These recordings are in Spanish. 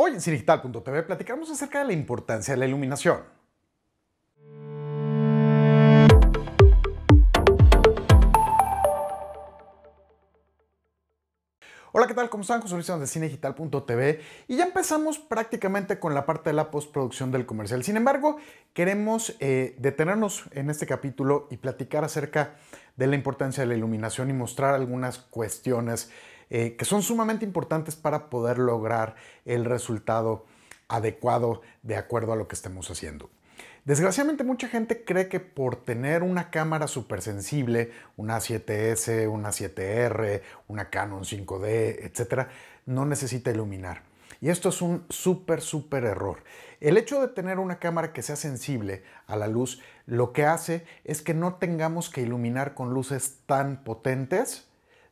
Hoy en CineGital.tv platicamos acerca de la importancia de la iluminación. Hola, ¿qué tal? ¿Cómo están? José Luis de Cinegital.tv y ya empezamos prácticamente con la parte de la postproducción del comercial. Sin embargo, queremos eh, detenernos en este capítulo y platicar acerca de la importancia de la iluminación y mostrar algunas cuestiones eh, que son sumamente importantes para poder lograr el resultado adecuado de acuerdo a lo que estemos haciendo. Desgraciadamente mucha gente cree que por tener una cámara súper sensible, una 7S, una 7R, una Canon 5D, etc., no necesita iluminar. Y esto es un súper, súper error. El hecho de tener una cámara que sea sensible a la luz, lo que hace es que no tengamos que iluminar con luces tan potentes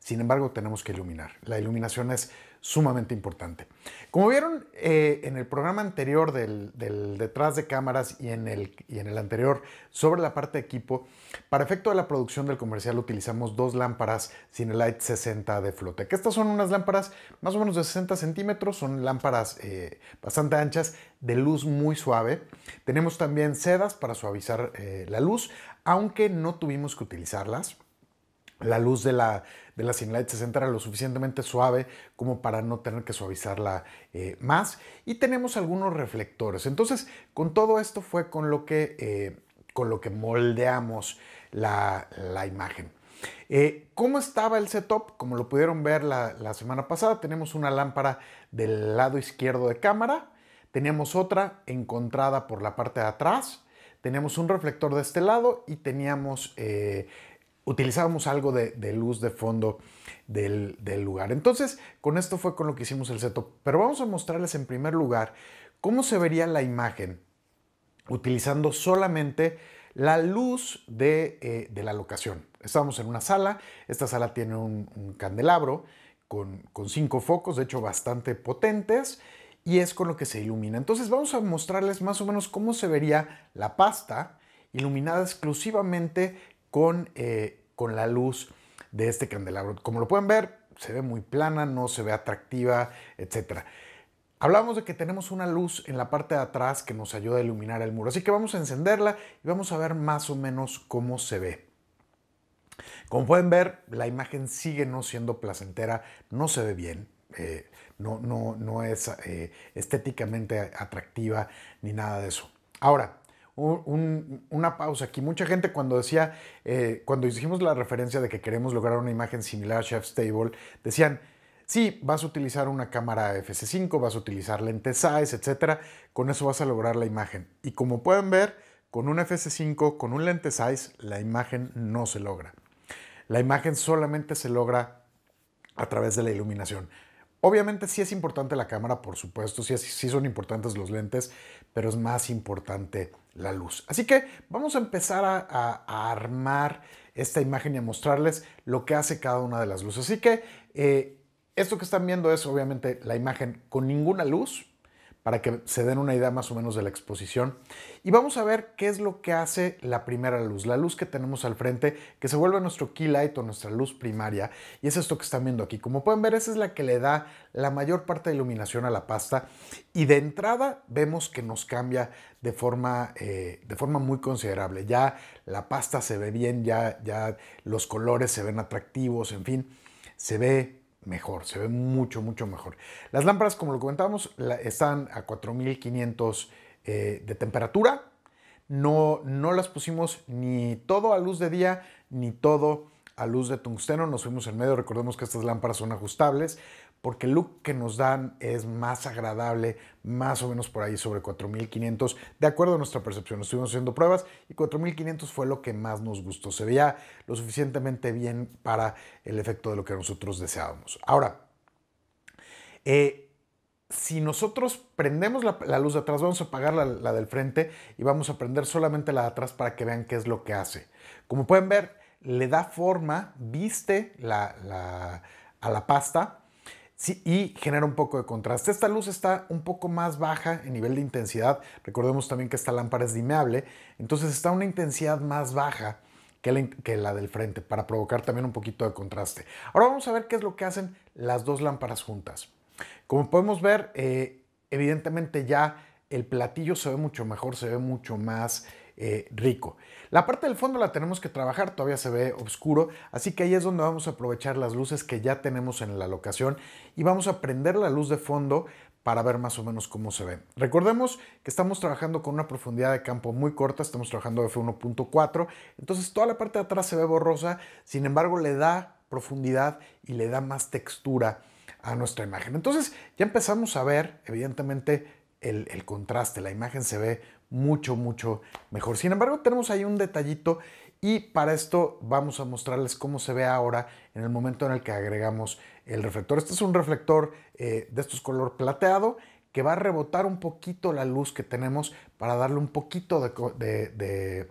sin embargo, tenemos que iluminar. La iluminación es sumamente importante. Como vieron eh, en el programa anterior del, detrás de cámaras y en, el, y en, el, anterior sobre la parte de equipo, para efecto de la producción del comercial utilizamos dos lámparas Cinelight 60 de flote. Que estas son unas lámparas más o menos de 60 centímetros, son lámparas eh, bastante anchas de luz muy suave. Tenemos también sedas para suavizar eh, la luz, aunque no tuvimos que utilizarlas la luz de la, de la 60 era lo suficientemente suave como para no tener que suavizarla eh, más. Y tenemos algunos reflectores. Entonces, con todo esto fue con lo que, eh, con lo que moldeamos la, imagen. Eh, ¿Cómo estaba el setup? Como lo pudieron ver la, semana pasada, tenemos una lámpara del lado izquierdo de cámara, teníamos otra encontrada por la parte de atrás, teníamos un reflector de este lado y teníamos utilizábamos algo de, luz de fondo del, lugar. Entonces, con esto fue con lo que hicimos el setup. Pero vamos a mostrarles en primer lugar cómo se vería la imagen utilizando solamente la luz de, eh, la locación. Estamos en una sala, esta sala tiene un, candelabro con, cinco focos, de hecho bastante potentes, y es con lo que se ilumina. Entonces vamos a mostrarles más o menos cómo se vería la pasta iluminada exclusivamente con, eh, con la luz de este candelabro. Como lo pueden ver, se ve muy plana, no se ve atractiva, etc. Hablamos de que tenemos una luz en la parte de atrás que nos ayuda a iluminar el muro, así que vamos a encenderla y vamos a ver más o menos cómo se ve. Como pueden ver, la imagen sigue no siendo placentera, no se ve bien, eh, no, no, no, es eh, estéticamente atractiva ni nada de eso. Ahora, una pausa aquí. Mucha gente cuando decía, eh, cuando dijimos la referencia de que queremos lograr una imagen similar a Chef's Table, decían, sí, vas a utilizar una cámara fc 5 vas a utilizar lentes size, etcétera, con eso vas a lograr la imagen. Y como pueden ver, con un fc 5 con un lente size, la imagen no se logra. La imagen solamente se logra a través de la iluminación. Obviamente sí es importante la cámara, por supuesto, sí, sí son importantes los lentes, pero es más importante la luz. Así que vamos a empezar a, armar esta imagen y a mostrarles lo que hace cada una de las luces. Así que eh, esto que están viendo es obviamente la imagen con ninguna luz, para que se den una idea más o menos de la exposición. Y vamos a ver qué es lo que hace la primera luz, la luz que tenemos al frente, que se vuelve nuestro key light o nuestra luz primaria. Y es esto que están viendo aquí. Como pueden ver, esa es la que le da la mayor parte de iluminación a la pasta. Y de entrada vemos que nos cambia de forma, eh, de forma muy considerable. Ya la pasta se ve bien, ya, ya los colores se ven atractivos, en fin, se ve mejor, se ve mucho, mucho mejor. Las lámparas, como lo comentábamos, están a 4500 eh, de temperatura. No, no las pusimos ni todo a luz de día, ni todo a luz de tungsteno. Nos fuimos en medio. Recordemos que estas lámparas son ajustables porque el look que nos dan es más agradable, más o menos por ahí sobre 4500, de acuerdo a nuestra percepción. Estuvimos haciendo pruebas y 4500 fue lo que más nos gustó. Se veía lo suficientemente bien para el efecto de lo que nosotros deseábamos. Ahora, eh, si nosotros prendemos la, luz de atrás, vamos a apagar la, del frente y vamos a prender solamente la de atrás para que vean qué es lo que hace. Como pueden ver, le da forma, viste a la pasta y genera un poco de contraste. Esta luz está un poco más baja en nivel de intensidad. Recordemos también que esta lámpara es dimeable, entonces está a una intensidad más baja que la, del frente para provocar también un poquito de contraste. Ahora vamos a ver qué es lo que hacen las dos lámparas juntas. Como podemos ver, eh, evidentemente ya el platillo se ve mucho mejor, se ve mucho más eh, rico. La parte del fondo la tenemos que trabajar, todavía se ve oscuro, así que ahí es donde vamos a aprovechar las luces que ya tenemos en la locación y vamos a prender la luz de fondo para ver más o menos cómo se ve. Recordemos que estamos trabajando con una profundidad de campo muy corta, estamos trabajando F1.4, entonces toda la parte de atrás se ve borrosa, sin embargo le da profundidad y le da más textura a nuestra imagen. Entonces ya empezamos a ver, evidentemente, el contraste, la imagen se ve mucho, mucho mejor. Sin embargo, tenemos ahí un detallito y para esto vamos a mostrarles cómo se ve ahora en el momento en el que agregamos el reflector. Este es un reflector eh, de estos color plateado que va a rebotar un poquito la luz que tenemos para darle un poquito de, de,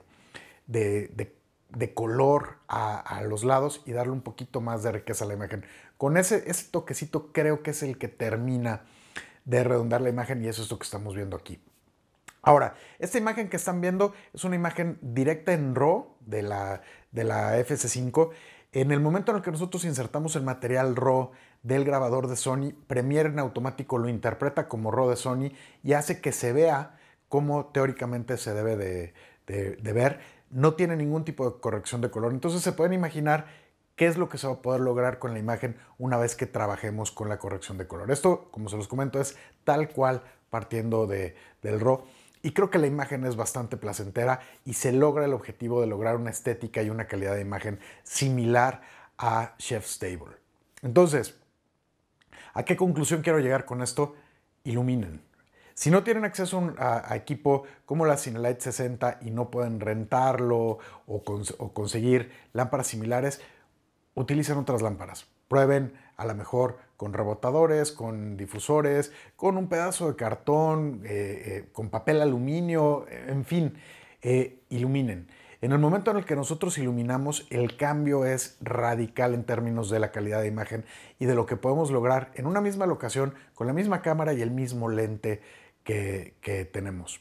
de, de color a, los lados y darle un poquito más de riqueza a la imagen. Con ese, ese toquecito creo que es el que termina de redondar la imagen y eso es lo que estamos viendo aquí. Ahora, esta imagen que están viendo es una imagen directa en RAW de la, de 5 En el momento en el que nosotros insertamos el material RAW del grabador de Sony, Premiere en automático lo interpreta como RAW de Sony y hace que se vea como teóricamente se debe de, ver. No tiene ningún tipo de corrección de color. Entonces se pueden imaginar qué es lo que se va a poder lograr con la imagen una vez que trabajemos con la corrección de color. Esto, como se los comento, es tal cual partiendo del RAW. Y creo que la imagen es bastante placentera y se logra el objetivo de lograr una estética y una calidad de imagen similar a Chef's Table. Entonces, ¿a qué conclusión quiero llegar con esto? Iluminen. Si no tienen acceso a, equipo como la Cinelight 60 y no pueden rentarlo o, o conseguir lámparas similares, utilicen otras lámparas. Prueben a lo mejor con rebotadores, con difusores, con un pedazo de cartón, eh, eh, con papel aluminio, en fin, eh, iluminen. En el momento en el que nosotros iluminamos, el cambio es radical en términos de la calidad de imagen y de lo que podemos lograr en una misma locación, con la misma cámara y el mismo lente que tenemos.